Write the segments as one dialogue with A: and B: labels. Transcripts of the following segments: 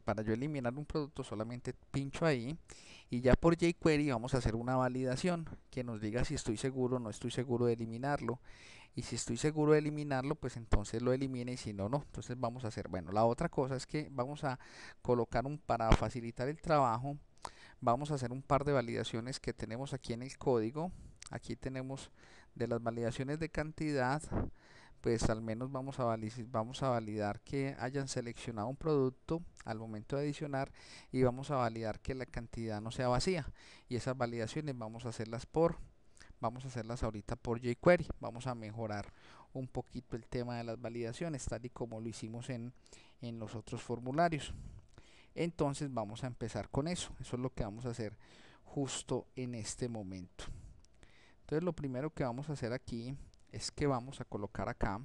A: para yo eliminar un producto solamente pincho ahí y ya por jQuery vamos a hacer una validación que nos diga si estoy seguro o no estoy seguro de eliminarlo y si estoy seguro de eliminarlo pues entonces lo elimine y si no no entonces vamos a hacer bueno la otra cosa es que vamos a colocar un para facilitar el trabajo vamos a hacer un par de validaciones que tenemos aquí en el código aquí tenemos de las validaciones de cantidad pues al menos vamos a, validar, vamos a validar que hayan seleccionado un producto al momento de adicionar y vamos a validar que la cantidad no sea vacía y esas validaciones vamos a hacerlas por vamos a hacerlas ahorita por jQuery vamos a mejorar un poquito el tema de las validaciones tal y como lo hicimos en, en los otros formularios entonces vamos a empezar con eso eso es lo que vamos a hacer justo en este momento entonces lo primero que vamos a hacer aquí es que vamos a colocar acá,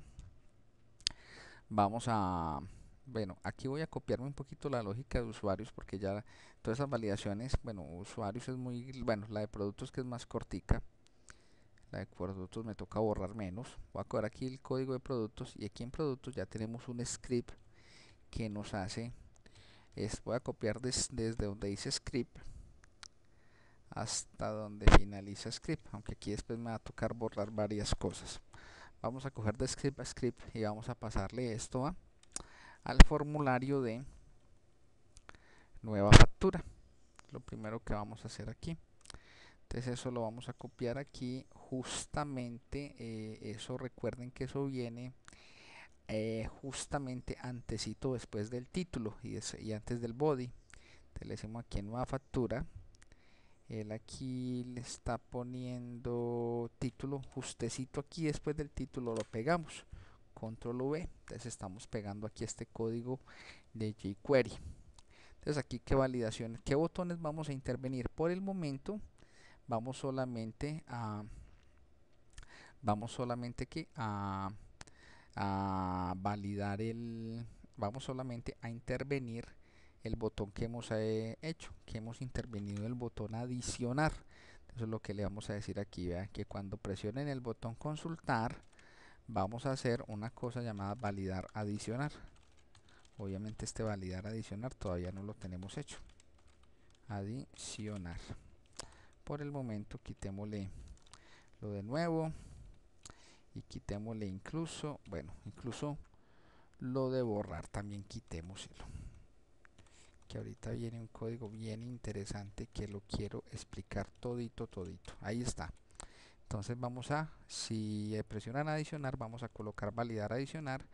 A: vamos a, bueno, aquí voy a copiarme un poquito la lógica de usuarios porque ya todas las validaciones, bueno, usuarios es muy, bueno, la de productos que es más cortica, la de productos me toca borrar menos, voy a coger aquí el código de productos y aquí en productos ya tenemos un script que nos hace, es, voy a copiar desde donde dice script, hasta donde finaliza script aunque aquí después me va a tocar borrar varias cosas vamos a coger de script a script y vamos a pasarle esto al formulario de nueva factura lo primero que vamos a hacer aquí entonces eso lo vamos a copiar aquí justamente eh, eso recuerden que eso viene eh, justamente antesito después del título y, antes del body entonces le decimos aquí nueva factura él aquí le está poniendo título justecito aquí después del título lo pegamos control V entonces estamos pegando aquí este código de jQuery entonces aquí qué validaciones qué botones vamos a intervenir por el momento vamos solamente a vamos solamente que a, a validar el vamos solamente a intervenir el botón que hemos eh, hecho, que hemos intervenido el botón adicionar. Eso es lo que le vamos a decir aquí, ¿vea? que cuando presionen el botón consultar, vamos a hacer una cosa llamada validar adicionar. Obviamente este validar adicionar todavía no lo tenemos hecho. Adicionar. Por el momento quitémosle lo de nuevo y quitémosle incluso, bueno, incluso lo de borrar también quitémoselo que ahorita viene un código bien interesante que lo quiero explicar todito, todito. Ahí está. Entonces vamos a, si eh, presionan adicionar, vamos a colocar validar adicionar.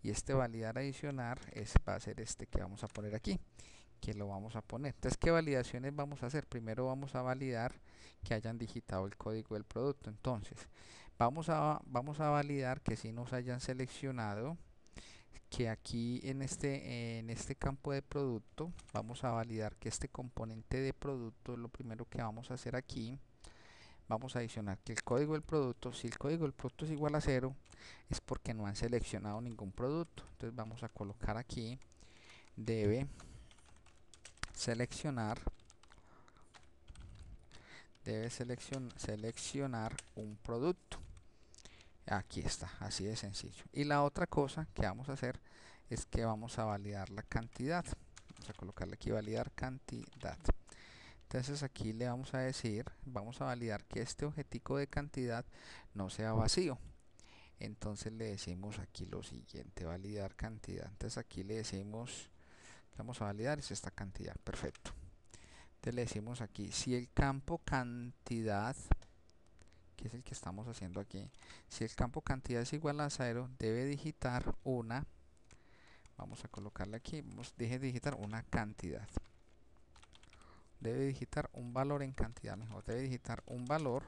A: Y este validar adicionar es, va a ser este que vamos a poner aquí que lo vamos a poner. Entonces, ¿qué validaciones vamos a hacer? Primero vamos a validar que hayan digitado el código del producto. Entonces, vamos a, vamos a validar que si nos hayan seleccionado que aquí en este, en este campo de producto vamos a validar que este componente de producto lo primero que vamos a hacer aquí vamos a adicionar que el código del producto si el código del producto es igual a cero es porque no han seleccionado ningún producto entonces vamos a colocar aquí debe seleccionar debe seleccionar seleccionar un producto Aquí está, así de sencillo. Y la otra cosa que vamos a hacer es que vamos a validar la cantidad. Vamos a colocarle aquí validar cantidad. Entonces aquí le vamos a decir, vamos a validar que este objetivo de cantidad no sea vacío. Entonces le decimos aquí lo siguiente, validar cantidad. Entonces aquí le decimos, vamos a validar es esta cantidad, perfecto. Entonces le decimos aquí, si el campo cantidad es el que estamos haciendo aquí, si el campo cantidad es igual a 0, debe digitar una, vamos a colocarla aquí, vamos, dije digitar una cantidad. Debe digitar un valor en cantidad, mejor, debe digitar un valor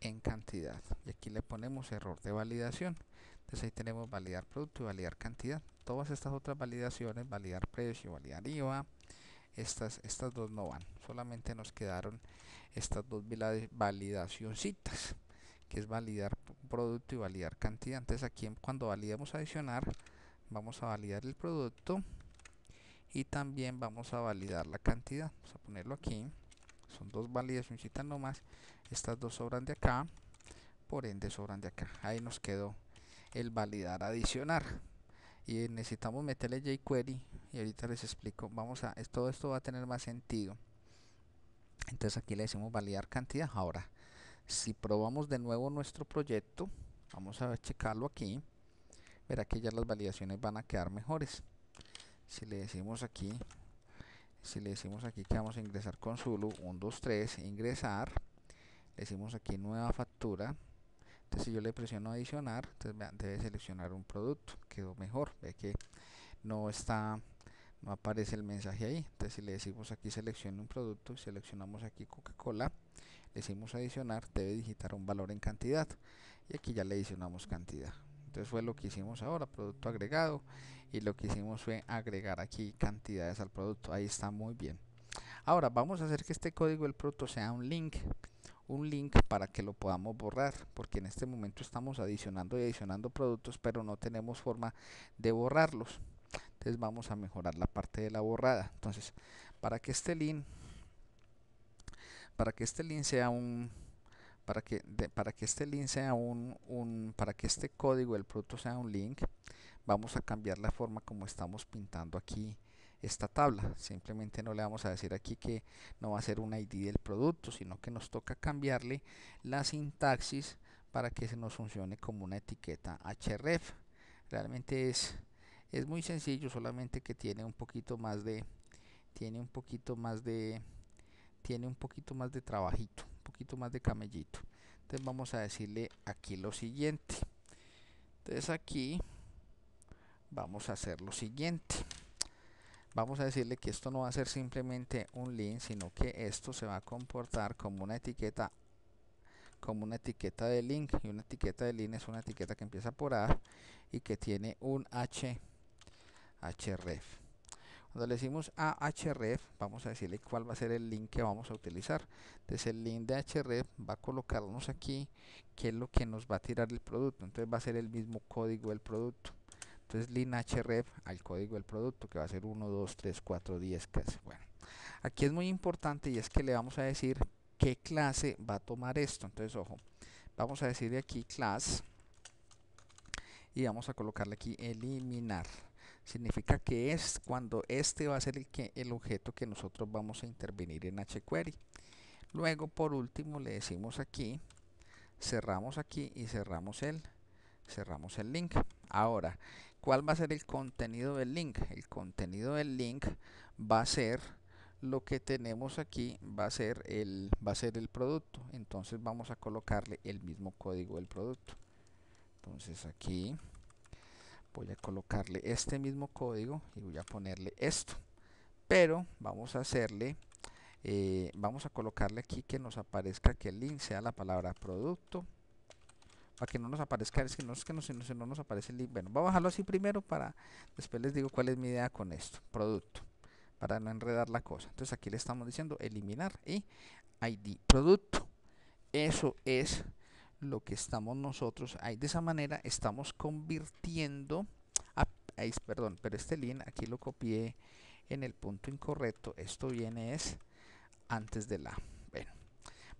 A: en cantidad. Y aquí le ponemos error de validación. Entonces ahí tenemos validar producto y validar cantidad. Todas estas otras validaciones, validar precio, validar IVA, estas, estas dos no van solamente nos quedaron estas dos validacioncitas que es validar producto y validar cantidad entonces aquí cuando validamos adicionar vamos a validar el producto y también vamos a validar la cantidad vamos a ponerlo aquí son dos validacioncitas nomás estas dos sobran de acá por ende sobran de acá ahí nos quedó el validar adicionar y necesitamos meterle jQuery y ahorita les explico vamos a todo esto va a tener más sentido entonces aquí le decimos validar cantidad ahora si probamos de nuevo nuestro proyecto vamos a checarlo aquí verá que ya las validaciones van a quedar mejores si le decimos aquí si le decimos aquí que vamos a ingresar con Zulu 123 ingresar le decimos aquí nueva factura entonces si yo le presiono adicionar, entonces debe seleccionar un producto, quedó mejor, ve que no está, no aparece el mensaje ahí. Entonces si le decimos aquí seleccione un producto, seleccionamos aquí Coca-Cola, le decimos adicionar, debe digitar un valor en cantidad y aquí ya le adicionamos cantidad. Entonces fue lo que hicimos ahora, producto agregado y lo que hicimos fue agregar aquí cantidades al producto, ahí está muy bien. Ahora vamos a hacer que este código del producto sea un link un link para que lo podamos borrar porque en este momento estamos adicionando y adicionando productos pero no tenemos forma de borrarlos entonces vamos a mejorar la parte de la borrada entonces para que este link para que este link sea un para que para que este link sea un, un para que este código del producto sea un link vamos a cambiar la forma como estamos pintando aquí esta tabla. Simplemente no le vamos a decir aquí que no va a ser un ID del producto, sino que nos toca cambiarle la sintaxis para que se nos funcione como una etiqueta href. Realmente es, es muy sencillo, solamente que tiene un poquito más de tiene un poquito más de tiene un poquito más de trabajito, un poquito más de camellito. Entonces vamos a decirle aquí lo siguiente. Entonces aquí vamos a hacer lo siguiente vamos a decirle que esto no va a ser simplemente un link sino que esto se va a comportar como una etiqueta como una etiqueta de link y una etiqueta de link es una etiqueta que empieza por A y que tiene un H href cuando le decimos a href vamos a decirle cuál va a ser el link que vamos a utilizar entonces el link de href va a colocarnos aquí que es lo que nos va a tirar el producto entonces va a ser el mismo código del producto entonces lin href al código del producto que va a ser 1, 2, 3, 4, 10 casi Bueno, aquí es muy importante y es que le vamos a decir qué clase va a tomar esto. Entonces, ojo, vamos a decir de aquí class y vamos a colocarle aquí eliminar significa que es cuando este va a ser el, que, el objeto que nosotros vamos a intervenir en hquery luego por último le decimos aquí cerramos aquí y cerramos el cerramos el link ahora ¿Cuál va a ser el contenido del link? El contenido del link va a ser lo que tenemos aquí va a ser el va a ser el producto entonces vamos a colocarle el mismo código del producto entonces aquí voy a colocarle este mismo código y voy a ponerle esto pero vamos a hacerle eh, vamos a colocarle aquí que nos aparezca que el link sea la palabra producto para que no nos aparezca, es que no, es no, no, nos aparece el link, bueno, voy a bajarlo así primero para, después les digo cuál es mi idea con esto, producto, para no enredar la cosa, entonces aquí le estamos diciendo eliminar y ¿eh? ID producto, eso es lo que estamos nosotros, ahí de esa manera estamos convirtiendo, ah, perdón, pero este link aquí lo copié en el punto incorrecto, esto viene es antes de la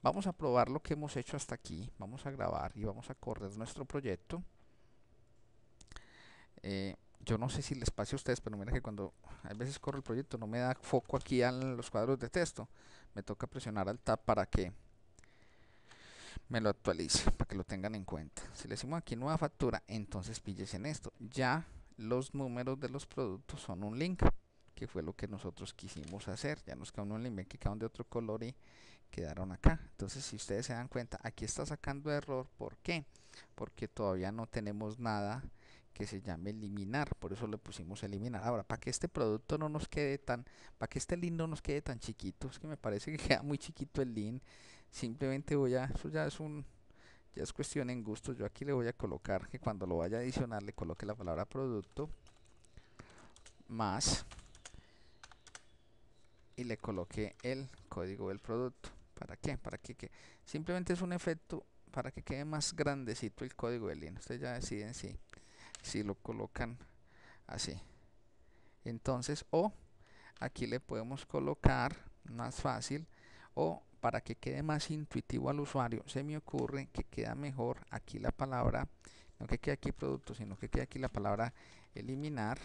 A: Vamos a probar lo que hemos hecho hasta aquí. Vamos a grabar y vamos a correr nuestro proyecto. Eh, yo no sé si les pase a ustedes, pero mira que cuando a veces corro el proyecto no me da foco aquí a los cuadros de texto. Me toca presionar al tab para que me lo actualice, para que lo tengan en cuenta. Si le decimos aquí nueva factura, entonces pilles en esto. Ya los números de los productos son un link que fue lo que nosotros quisimos hacer. Ya nos quedó un link que quedaron de otro color y quedaron acá. Entonces, si ustedes se dan cuenta, aquí está sacando error. ¿Por qué? Porque todavía no tenemos nada que se llame eliminar, por eso le pusimos eliminar. Ahora, para que este producto no nos quede tan, para que este link no nos quede tan chiquito, es que me parece que queda muy chiquito el link, simplemente voy a, eso ya es un, ya es cuestión en gusto, yo aquí le voy a colocar que cuando lo vaya a adicionar le coloque la palabra producto más y le coloqué el código del producto. ¿Para qué? Para que, que simplemente es un efecto para que quede más grandecito el código del in Ustedes ya deciden si, si lo colocan así. Entonces, o aquí le podemos colocar más fácil o para que quede más intuitivo al usuario, se me ocurre que queda mejor aquí la palabra, no que quede aquí producto, sino que quede aquí la palabra eliminar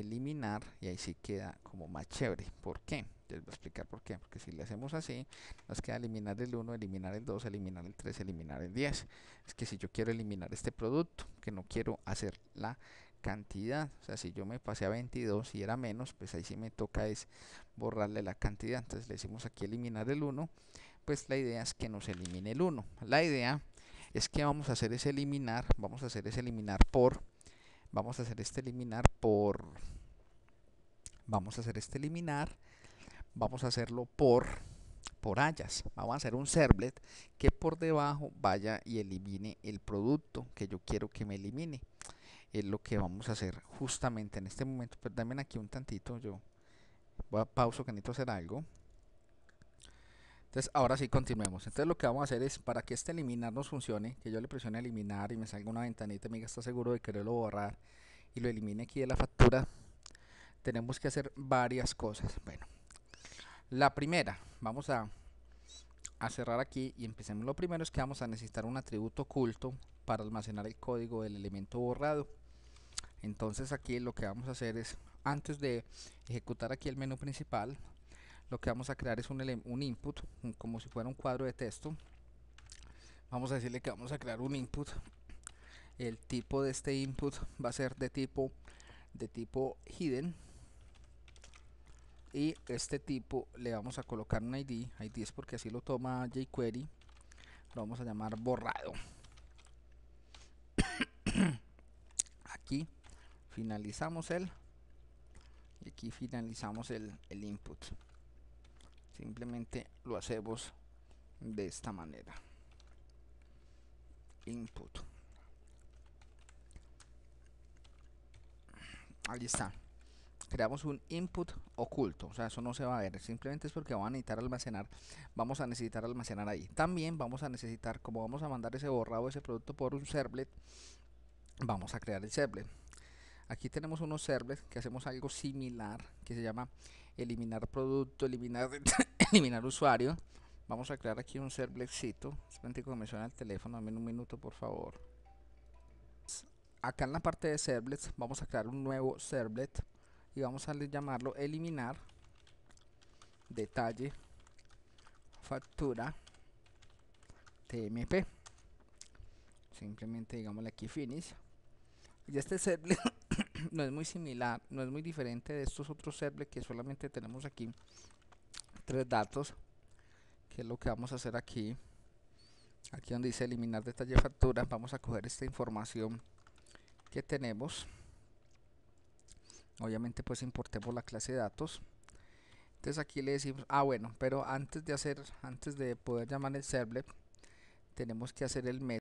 A: eliminar y ahí sí queda como más chévere. ¿Por qué? Les voy a explicar por qué. Porque si le hacemos así, nos queda eliminar el 1, eliminar el 2, eliminar el 3, eliminar el 10. Es que si yo quiero eliminar este producto, que no quiero hacer la cantidad, o sea, si yo me pasé a 22 y era menos, pues ahí sí me toca es borrarle la cantidad. Entonces le decimos aquí eliminar el 1, pues la idea es que nos elimine el 1. La idea es que vamos a hacer es eliminar, vamos a hacer es eliminar por vamos a hacer este eliminar por vamos a hacer este eliminar vamos a hacerlo por por hayas vamos a hacer un servlet que por debajo vaya y elimine el producto que yo quiero que me elimine es lo que vamos a hacer justamente en este momento pero también aquí un tantito yo voy a pauso que necesito hacer algo entonces, ahora sí continuemos. Entonces, lo que vamos a hacer es para que este eliminar nos funcione, que yo le presione eliminar y me salga una ventanita, amiga, está seguro de quererlo borrar y lo elimine aquí de la factura, tenemos que hacer varias cosas. Bueno, la primera, vamos a, a cerrar aquí y empecemos. Lo primero es que vamos a necesitar un atributo oculto para almacenar el código del elemento borrado. Entonces, aquí lo que vamos a hacer es, antes de ejecutar aquí el menú principal, lo que vamos a crear es un, un input, como si fuera un cuadro de texto. Vamos a decirle que vamos a crear un input. El tipo de este input va a ser de tipo, de tipo hidden. Y este tipo le vamos a colocar un ID. ID es porque así lo toma jQuery. Lo vamos a llamar borrado. Aquí finalizamos el y aquí finalizamos el, el input simplemente lo hacemos de esta manera input ahí está creamos un input oculto, o sea, eso no se va a ver, simplemente es porque van a necesitar almacenar, vamos a necesitar almacenar ahí. También vamos a necesitar, como vamos a mandar ese borrado, ese producto por un servlet, vamos a crear el servlet. Aquí tenemos unos servlets que hacemos algo similar que se llama eliminar producto, eliminar, eliminar usuario. Vamos a crear aquí un servletcito. Espérate que me suena el teléfono, en un minuto por favor. Acá en la parte de servlets vamos a crear un nuevo servlet y vamos a llamarlo eliminar detalle factura tmp simplemente digámosle aquí finish y este servlet no es muy similar, no es muy diferente de estos otros servlets que solamente tenemos aquí tres datos, que es lo que vamos a hacer aquí. Aquí donde dice eliminar detalle factura, vamos a coger esta información que tenemos. Obviamente pues importemos la clase de datos. Entonces aquí le decimos, ah bueno, pero antes de hacer, antes de poder llamar el servlet, tenemos que hacer el método.